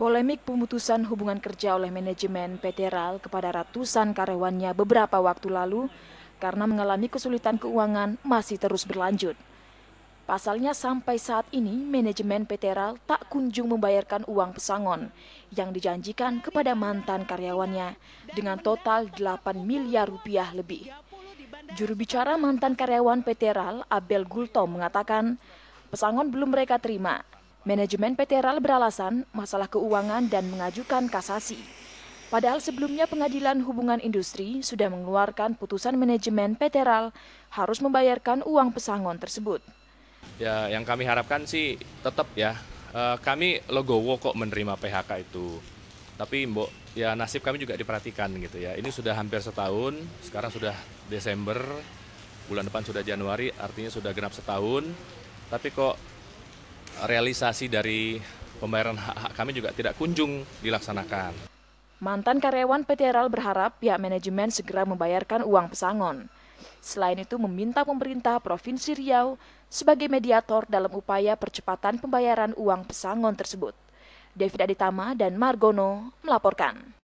Polemik pemutusan hubungan kerja oleh manajemen PT RAL kepada ratusan karyawannya beberapa waktu lalu karena mengalami kesulitan keuangan masih terus berlanjut. Pasalnya sampai saat ini manajemen PT RAL tak kunjung membayarkan uang pesangon yang dijanjikan kepada mantan karyawannya dengan total 8 miliar rupiah lebih. Juru bicara mantan karyawan PT RAL Abel Gultom mengatakan pesangon belum mereka terima Manajemen PT RAL beralasan masalah keuangan dan mengajukan kasasi. Padahal sebelumnya Pengadilan Hubungan Industri sudah mengeluarkan putusan manajemen PT RAL harus membayarkan uang pesangon tersebut. Ya, yang kami harapkan sih tetap ya. Eh, kami logowo kok menerima PHK itu. Tapi mbok ya nasib kami juga diperhatikan gitu ya. Ini sudah hampir setahun, sekarang sudah Desember, bulan depan sudah Januari, artinya sudah genap setahun. Tapi kok realisasi dari pembayaran hak hak kami juga tidak kunjung dilaksanakan. Mantan karyawan PT RAL berharap pihak manajemen segera membayarkan uang pesangon. Selain itu meminta pemerintah Provinsi Riau sebagai mediator dalam upaya percepatan pembayaran uang pesangon tersebut. David Aditama dan Margono melaporkan.